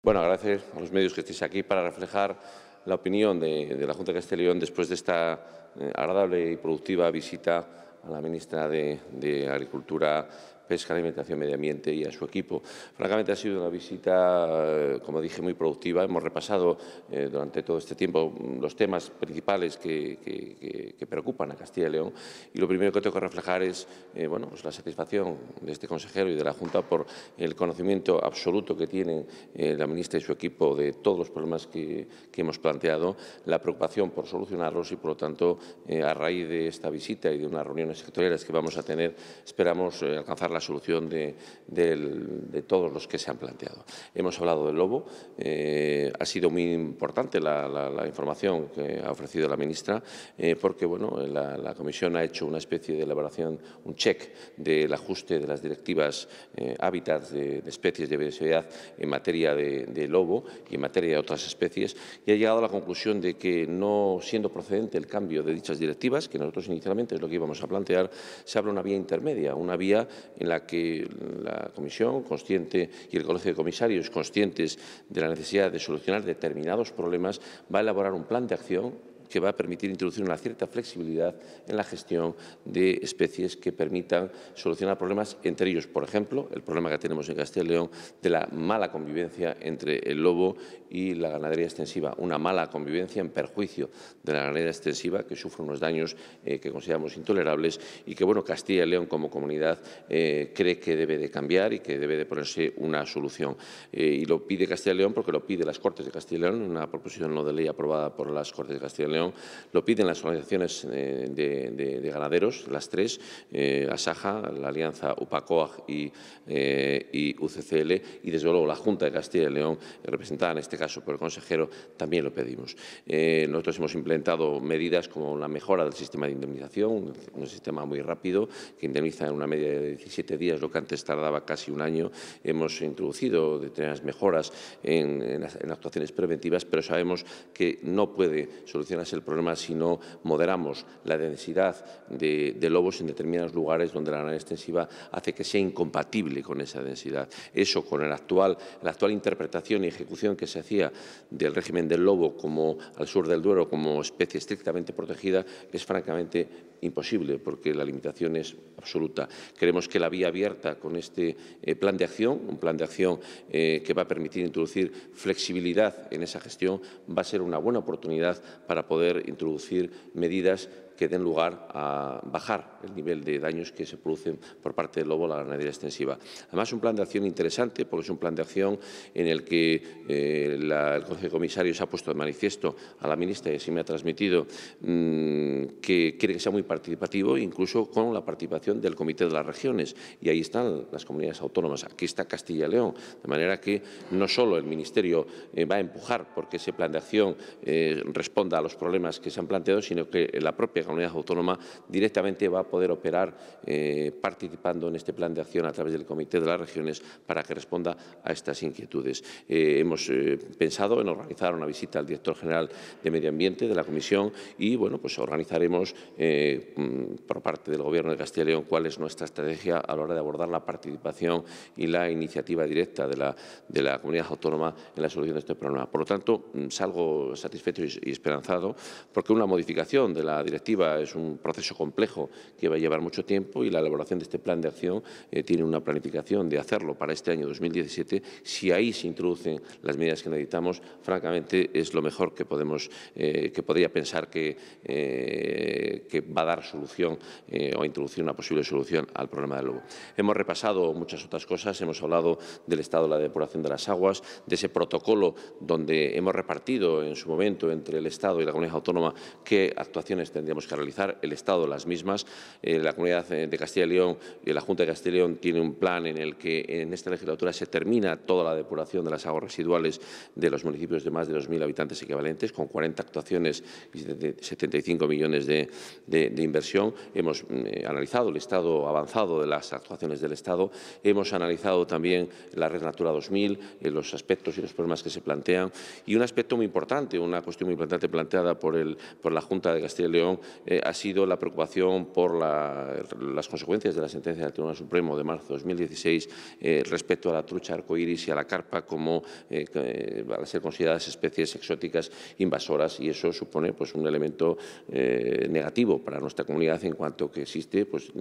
Bueno, gracias a los medios que estéis aquí para reflejar la opinión de, la Junta de Castellón después de esta eh, agradable y productiva visita a la ministra de, de Agricultura Pesca, Alimentación, Medio Ambiente y a su equipo. Francamente ha sido una visita, eh, como dije, muy productiva. Hemos repasado eh, durante todo este tiempo mm, los temas principales que, preocupan a Castilla y León y lo primero que tengo que reflejar es eh, bueno, pues la satisfacción de este consejero y de la Junta por el conocimiento absoluto que tienen la ministra y su equipo de todos los problemas que, que, hemos planteado, la preocupación por solucionarlos y, por lo tanto, a raíz de esta visita y de unas reuniones sectoriales que vamos a tener, esperamos alcanzar la solución de, todos los que se han planteado. Hemos hablado del lobo, eh, ha sido muy importante la, información que ha ofrecido la ministra, eh, porque bueno, la, comisión ha hecho una especie de elaboración, un check del ajuste de las directivas eh, hábitat hábitats de, de, especies de biodiversidad en materia de, lobo y en materia de otras especies, y ha llegado a la conclusión de que no siendo procedente el cambio de dichas directivas, que nosotros inicialmente es lo que íbamos a plantear, se abre una vía intermedia, una vía en en la que la Comisión consciente y el Colegio de Comisarios conscientes de la necesidad de solucionar determinados problemas va a elaborar un plan de acción que va a permitir introducir una cierta flexibilidad en la gestión de especies que permitan solucionar problemas, entre ellos, por ejemplo, el problema que tenemos en Castilla y León de la mala convivencia entre el lobo y la ganadería extensiva, una mala convivencia en perjuicio de la ganadería extensiva que sufre unos daños eh, que consideramos intolerables y que, bueno, Castilla y León como comunidad eh, cree que debe de cambiar y que debe de ponerse una solución. Eh, y lo pide Castilla y León porque lo pide las Cortes de Castilla y León, una proposición no de ley aprobada por las Cortes de Castilla y León lo piden las organizaciones eh, de, ganaderos, las tres, eh, ASAJA, la Alianza UPACOAG y, eh, UCCL, y desde luego la Junta de Castilla y León, representada en este caso por el consejero, también lo pedimos. Eh, nosotros hemos implementado medidas como la mejora del sistema de indemnización, un sistema muy rápido que indemniza en una media de 17 días, lo que antes tardaba casi un año. Hemos introducido determinadas mejoras en, actuaciones preventivas, pero sabemos que no puede solucionar el problema si no moderamos la densidad de, lobos en determinados lugares donde la gran extensiva hace que sea incompatible con esa densidad. Eso con el actual, la actual interpretación y ejecución que se hacía del régimen del lobo como al sur del Duero como especie estrictamente protegida es francamente imposible porque la limitación es absoluta. Creemos que la vía abierta con este eh, plan de acción, un plan de acción eh, que va a permitir introducir flexibilidad en esa gestión, va a ser una buena oportunidad para poder introducir medidas que den lugar a bajar el nivel de daños que se producen por parte del lobo a la ganadería extensiva. Además, es un plan de acción interesante, porque es un plan de acción en el que eh, el Consejo de Comisarios ha puesto de manifiesto a la ministra y así me ha transmitido mm, que quiere que sea muy participativo, incluso con la participación del Comité de las Regiones. Y ahí están las comunidades autónomas, aquí está Castilla y León. De manera que no solo el Ministerio eh, va a empujar porque ese plan de acción eh, responda a los problemas que se han planteado, sino que la propia comunidad autónoma directamente va a poder operar eh, participando en este plan de acción a través del Comité de las Regiones para que responda a estas inquietudes. Eh, hemos eh, pensado en organizar una visita al director general de Medio Ambiente de la Comisión y bueno, pues organizaremos mm, por parte del Gobierno de Castilla y León cuál es nuestra estrategia a la hora de abordar la participación y la iniciativa directa de la, de la comunidad autónoma en la solución de este problema. Por lo tanto, mm, salgo satisfecho y esperanzado porque una modificación de la directiva es un proceso complejo que va a llevar mucho tiempo y la elaboración de este plan de acción eh, tiene una planificación de hacerlo para este año 2017. Si ahí se introducen las medidas que necesitamos, francamente es lo mejor que podemos, eh, que podría pensar eh, que, va a dar solución o introducir una posible solución al problema del lobo. Hemos repasado muchas otras cosas, hemos hablado del estado de la depuración de las aguas, de ese protocolo donde hemos repartido en su momento entre el Estado y la comunidad autónoma qué actuaciones tendríamos que que realizar el Estado las mismas. Eh, la Comunidad eh, de Castilla y León, y la Junta de Castilla y León tiene un plan en el que en esta legislatura se termina toda la depuración de las aguas residuales de los municipios de más de 2.000 habitantes equivalentes, con 40 actuaciones y 75 millones de, inversión. Hemos mm, eh, analizado el estado avanzado de las actuaciones del Estado. Hemos analizado también la Red Natura 2000, los aspectos y los problemas que se plantean. Y un aspecto muy importante, una cuestión muy importante planteada por, el, por la Junta de Castilla y León, eh, ha sido la preocupación por las consecuencias de la sentencia del Tribunal Supremo de marzo de 2016 eh, respecto a la trucha arcoíris y a la carpa como van eh, a ser consideradas especies exóticas invasoras y eso supone pues, un elemento negativo para nuestra comunidad en cuanto que existe pues,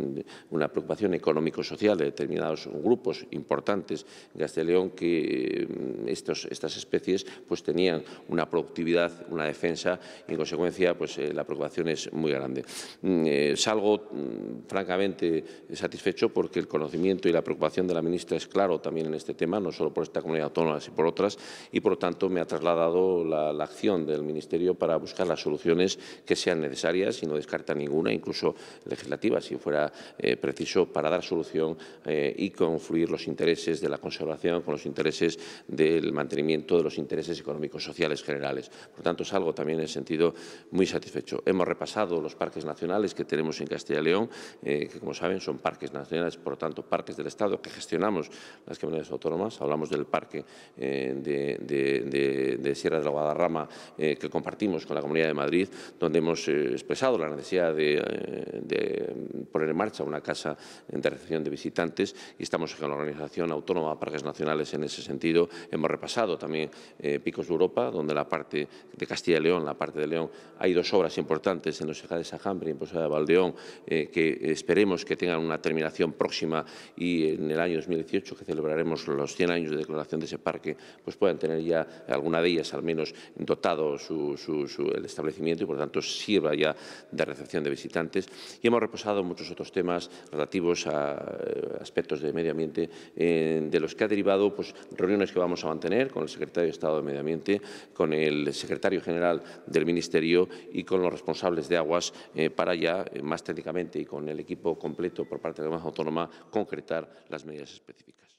una preocupación económico-social de determinados grupos importantes en Castellón que mm, estas especies pues, tenían una productividad, una defensa y en consecuencia pues, la preocupación es muy grande. Mm, eh, salgo, mm, francamente, satisfecho porque el conocimiento y la preocupación de la ministra es claro también en este tema, no solo por esta comunidad autónoma, sino por otras, y por lo tanto me ha trasladado la, acción del Ministerio para buscar las soluciones que sean necesarias y no descarta ninguna, incluso legislativa, si fuera eh, preciso, para dar solución eh, y confluir los intereses de la conservación con los intereses del mantenimiento de los intereses económicos sociales generales. Por lo tanto, salgo también en el sentido muy satisfecho. Hemos repasado los parques nacionales que tenemos en Castilla y León, eh, que como saben son parques nacionales, por lo tanto parques del Estado que gestionamos las comunidades autónomas. Hablamos del parque eh, de, Sierra de la Guadarrama eh, que compartimos con la Comunidad de Madrid, donde hemos expresado la necesidad de, poner en marcha una casa de recepción de visitantes y estamos con la Organización Autónoma de Parques Nacionales en ese sentido. Hemos repasado también Picos de Europa, donde la parte de Castilla y León, la parte de León, hay dos obras importantes en los Consejera de Sajambre y posada de Valdeón, eh, que esperemos que tengan una terminación próxima y en el año 2018, que celebraremos los 100 años de declaración de ese parque, pues puedan tener ya alguna de ellas al menos dotado su, su, el establecimiento y por lo tanto sirva ya de recepción de visitantes. Y hemos reposado muchos otros temas relativos a eh, aspectos de medio ambiente, eh, de los que ha derivado pues, reuniones que vamos a mantener con el secretario de Estado de Medio Ambiente, con el secretario general del Ministerio y con los responsables de agua eh, para ya eh, más técnicamente y con el equipo completo por parte de la comunidad autónoma concretar las medidas específicas.